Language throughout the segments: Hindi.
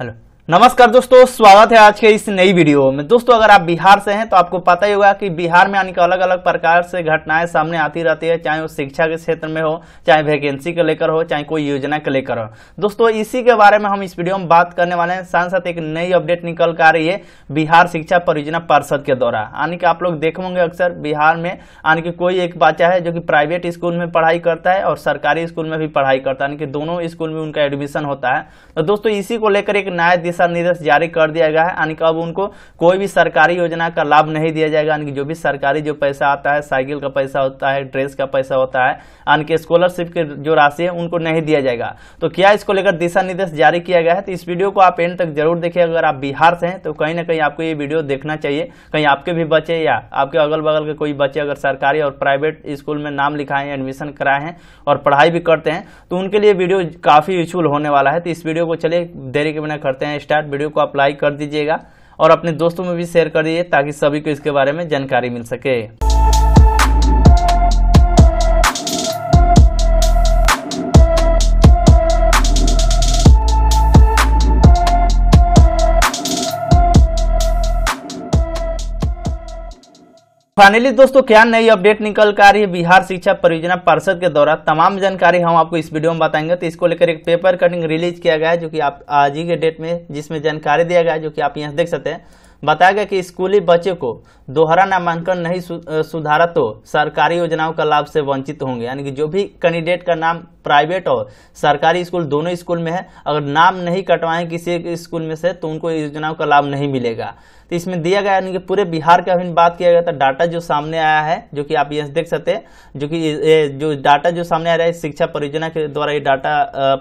Allô नमस्कार दोस्तों स्वागत है आज के इस नई वीडियो में दोस्तों अगर आप बिहार से हैं तो आपको पता ही होगा कि बिहार में आने के अलग अलग प्रकार से घटनाएं सामने आती रहती है चाहे वो शिक्षा के क्षेत्र में हो चाहे वैकेंसी को लेकर हो चाहे कोई योजना को लेकर हो दोस्तों इसी के बारे में हम इस वीडियो में बात करने वाले हैं साथ साथ एक नई अपडेट निकल कर आ रही है बिहार शिक्षा परियोजना परिषद के द्वारा यानी कि आप लोग देख होंगे अक्सर बिहार में यानी कि कोई एक बच्चा है जो कि प्राइवेट स्कूल में पढ़ाई करता है और सरकारी स्कूल में भी पढ़ाई करता है यानी कि दोनों स्कूल में उनका एडमिशन होता है तो दोस्तों इसी को लेकर एक नया दिशा निर्देश जारी कर दिया गया है यानी कि अब उनको कोई भी सरकारी योजना का लाभ नहीं दिया जाएगा यानी कि जो भी सरकारी जो पैसा आता है साइकिल का पैसा होता है ड्रेस का पैसा होता है यानी कि स्कॉलरशिप की जो राशि है उनको नहीं दिया जाएगा तो क्या इसको लेकर दिशा निर्देश जारी किया गया है तो इस वीडियो को आप एंड तक जरूर देखिए अगर आप बिहार से हैं तो कहीं ना कहीं आपको ये वीडियो देखना चाहिए कहीं आपके भी बच्चे या आपके अगल बगल के कोई बच्चे अगर सरकारी और प्राइवेट स्कूल में नाम लिखाए हैं एडमिशन कराए हैं और पढ़ाई भी करते हैं तो उनके लिए वीडियो काफ़ी यूजफुल होने वाला है तो इस वीडियो को चलिए देरी के बिना करते हैं स्टार्ट वीडियो को अप्लाई कर दीजिएगा और अपने दोस्तों में भी शेयर कर दीजिए ताकि सभी को इसके बारे में जानकारी मिल सके फाइनली दोस्तों क्या नई अपडेट निकल कर रही है बिहार शिक्षा परियोजना परिषद के द्वारा तमाम जानकारी हम आपको इस वीडियो में बताएंगे तो इसको लेकर एक पेपर कटिंग रिलीज किया गया है जो कि आप आज ही के डेट में जिसमें जानकारी दिया गया है जो कि आप यहाँ देख सकते हैं बताया गया कि स्कूली बच्चे को दोहरा नामांकन नहीं सुधारा तो सरकारी योजनाओं का लाभ से वंचित होंगे यानी कि जो भी कैंडिडेट का नाम प्राइवेट और सरकारी स्कूल दोनों स्कूल में है अगर नाम नहीं कटवाएं किसी स्कूल में से तो उनको योजनाओं का लाभ नहीं मिलेगा तो इसमें दिया गया यानी कि पूरे बिहार का अभी बात किया गया था डाटा जो सामने आया है जो कि आप ये देख सकते हैं जो कि जो डाटा जो सामने आ रहा है शिक्षा परियोजना के द्वारा ये डाटा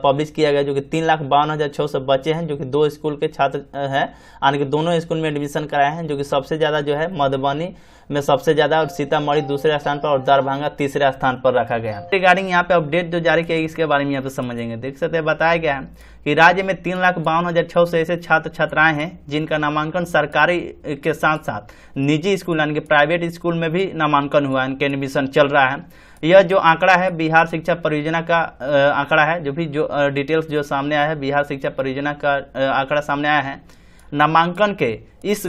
पब्लिश किया गया जो कि तीन लाख बावन हज़ार छः सौ बच्चे हैं जो कि दो स्कूल के छात्र हैं यानी कि दोनों स्कूल में एडमिशन कराए हैं जो कि सबसे ज़्यादा जो है मधुबनी में सबसे ज्यादा और सीतामढ़ी दूसरे स्थान पर और दरभंगा तीसरे स्थान पर रखा गया रिगार्डिंग यहाँ पे अपडेट जो जारी किया इसके बारे में यहाँ पे समझेंगे देख सकते बताया गया है कि राज्य में तीन लाख बावन हजार छह सौ ऐसे छात्र छात्राएं हैं जिनका नामांकन सरकारी के साथ साथ निजी स्कूल यानी कि प्राइवेट स्कूल में भी नामांकन हुआ है इनके एडमिशन चल रहा है यह जो आंकड़ा है बिहार शिक्षा परियोजना का आंकड़ा है जो भी जो डिटेल्स जो सामने आया है बिहार शिक्षा परियोजना का आंकड़ा सामने आया है नामांकन के इस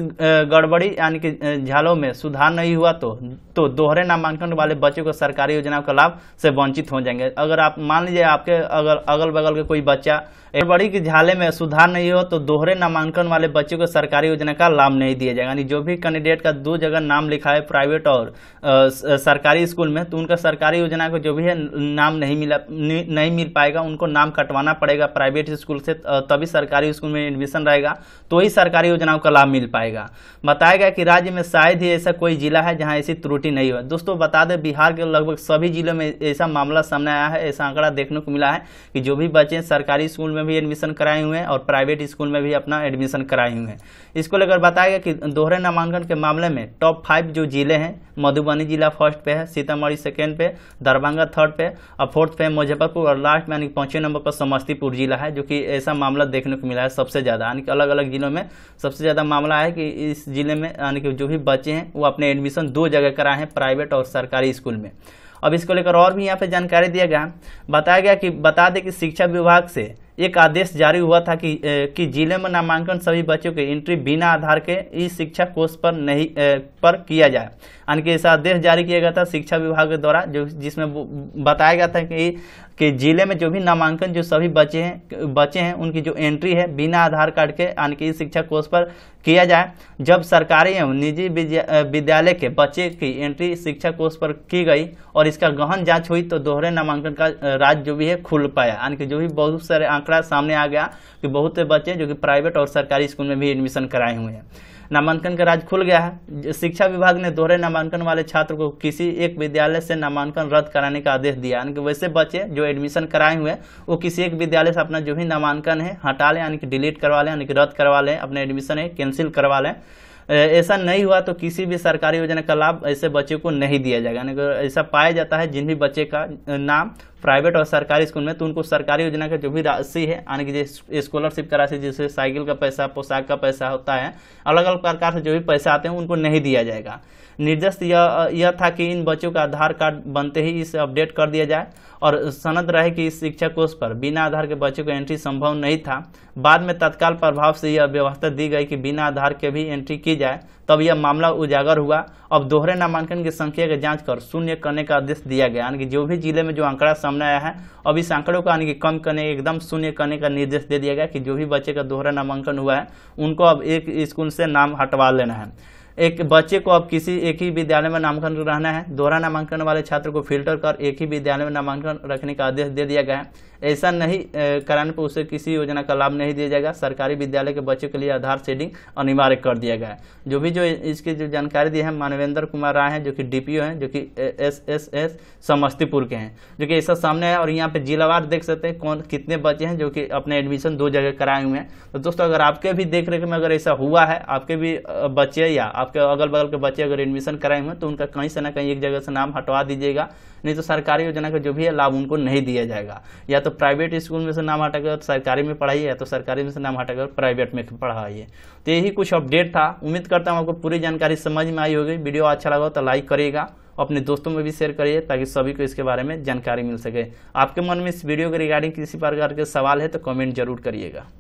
गड़बड़ी यानी कि झालों में सुधार नहीं हुआ तो तो दोहरे नामांकन वाले बच्चों को सरकारी योजनाओं का लाभ से वंचित हो जाएंगे अगर आप मान लीजिए आपके अगर अगल बगल के कोई बच्चा गड़बड़ी के झाले में सुधार नहीं हो तो दोहरे नामांकन वाले बच्चों को सरकारी योजना का लाभ नहीं दिया जाएगा यानी जो भी कैंडिडेट का दो जगह नाम लिखा है प्राइवेट और सरकारी स्कूल में तो उनका सरकारी योजना का जो भी है नाम नहीं मिला नहीं मिल पाएगा उनको नाम कटवाना पड़ेगा प्राइवेट स्कूल से तभी सरकारी स्कूल में एडमिशन रहेगा तो सरकारी योजनाओं का लाभ मिल पाएगा बताया गया कि राज्य में शायद ही ऐसा कोई जिला है जहां ऐसी त्रुटि नहीं है दोस्तों बता दें बिहार के लगभग सभी जिलों में ऐसा मामला सामने आया है ऐसा आंकड़ा देखने को मिला है कि जो भी बच्चे सरकारी स्कूल में भी एडमिशन कराए हुए हैं और प्राइवेट स्कूल में भी अपना एडमिशन कराए हुए हैं इसको लेकर बताया गया कि दोहरे नामांकन के मामले में टॉप फाइव जो जिले हैं मधुबनी जिला फर्स्ट पे है सीतामढ़ी सेकेंड पे दरभंगा थर्ड पे और फोर्थ पे मुजफ्फरपुर और लास्ट में यानी पाँचवें नंबर पर समस्तीपुर जिला है जो कि ऐसा मामला देखने को मिला है सबसे ज़्यादा यानी कि अलग अलग जिलों में में सबसे ज़्यादा मामला है कि इस ज़िले में यानी कि जो भी बच्चे हैं वो अपने एडमिशन दो जगह कराए हैं प्राइवेट और सरकारी स्कूल में अब इसको लेकर और भी यहाँ पर जानकारी दिया गया बताया गया कि बता दें कि शिक्षा विभाग से एक आदेश जारी हुआ था कि कि जिले में नामांकन सभी बच्चों के एंट्री बिना आधार के ई शिक्षा कोर्स पर नहीं पर किया जाए यानी कि ऐसा आदेश जारी किया गया था शिक्षा विभाग के द्वारा जो जिसमें बताया गया था कि कि जिले में जो भी नामांकन जो सभी बच्चे हैं बच्चे हैं उनकी जो एंट्री है बिना आधार कार्ड के यानी कि ई शिक्षा कोर्स पर किया जाए जब सरकारी एवं निजी विद्यालय के बच्चे की एंट्री शिक्षा कोर्स पर की गई और इसका गहन जांच हुई तो दोहरे नामांकन का राज जो भी है खुल पाया यानी कि जो भी बहुत सारे आंकड़ा सामने आ गया कि बहुत से बच्चे जो कि प्राइवेट और सरकारी स्कूल में भी एडमिशन कराए हुए हैं नामांकन का राज खुल गया है शिक्षा विभाग ने दोहरे नामांकन वाले छात्र को किसी एक विद्यालय से नामांकन रद्द कराने का आदेश दिया यानी कि वैसे बच्चे जो एडमिशन कराए हुए हैं वो किसी एक विद्यालय से अपना जो भी नामांकन है हटा लें यानी कि डिलीट करवा लें यानी कि रद्द करवा लें अपना एडमिशन है कैंसिल करवा लें ऐसा नहीं हुआ तो किसी भी सरकारी योजना का लाभ ऐसे बच्चे को नहीं दिया जाएगा यानी कि ऐसा पाया जाता है जिन भी बच्चे का नाम प्राइवेट और सरकारी स्कूल में तो उनको सरकारी योजना का जो भी राशि है यानी कि जैसे स्कॉलरशिप का राशि जैसे साइकिल का पैसा पोशाक का पैसा होता है अलग अलग प्रकार से जो भी पैसा आते हैं उनको नहीं दिया जाएगा निर्देश यह यह था कि इन बच्चों का आधार कार्ड बनते ही इसे अपडेट कर दिया जाए और सनद रहे कि इस शिक्षा कोर्स पर बिना आधार के बच्चों का एंट्री संभव नहीं था बाद में तत्काल प्रभाव से यह व्यवस्था दी गई कि बिना आधार के भी एंट्री की जाए तब यह मामला उजागर हुआ अब दोहरे नामांकन की संख्या की जांच कर शून्य करने का आदेश दिया गया यानी कि जो भी जिले में जो आंकड़ा सामने आया है अब इस आंकड़ों को यानी कि कम करने एकदम शून्य करने का निर्देश दे दिया गया कि जो भी बच्चे का दोहरा नामांकन हुआ है उनको अब एक स्कूल से नाम हटवा लेना है एक बच्चे को अब किसी एक ही विद्यालय में नामांकन रहना है दोहरा नामांकन वाले छात्र को फिल्टर कर एक ही विद्यालय में नामांकन रखने का आदेश दे दिया गया है ऐसा नहीं कारण पर उसे किसी योजना का लाभ नहीं दिया जाएगा सरकारी विद्यालय के बच्चों के लिए आधार सेडिंग अनिवार्य कर दिया गया है जो भी जो इसकी जो जानकारी दी है मानवेंद्र कुमार राय हैं जो कि डीपीओ हैं जो कि एस एस एस समस्तीपुर के हैं जो कि ऐसा सामने है और यहाँ पे जिलावार देख सकते हैं कौन कितने बच्चे हैं जो कि अपने एडमिशन दो जगह कराए हुए हैं तो दोस्तों अगर आपके भी देख में अगर ऐसा हुआ है आपके भी बच्चे या आपके अगल बगल के बच्चे अगर एडमिशन कराए हुए हैं तो उनका कहीं से ना कहीं एक जगह से नाम हटवा दीजिएगा नहीं तो सरकारी योजना का जो भी है लाभ उनको नहीं दिया जाएगा या तो तो प्राइवेट स्कूल में से नाम हटा कर सरकारी में पढ़ाई है तो सरकारी में से नाम हटा कर प्राइवेट में पढ़ाइए तो यही कुछ अपडेट था उम्मीद करता हूँ आपको पूरी जानकारी समझ में आई होगी वीडियो अच्छा लगा तो लाइक करिएगा अपने दोस्तों में भी शेयर करिए ताकि सभी को इसके बारे में जानकारी मिल सके आपके मन में इस वीडियो के रिगार्डिंग किसी प्रकार के सवाल है तो कमेंट जरूर करिएगा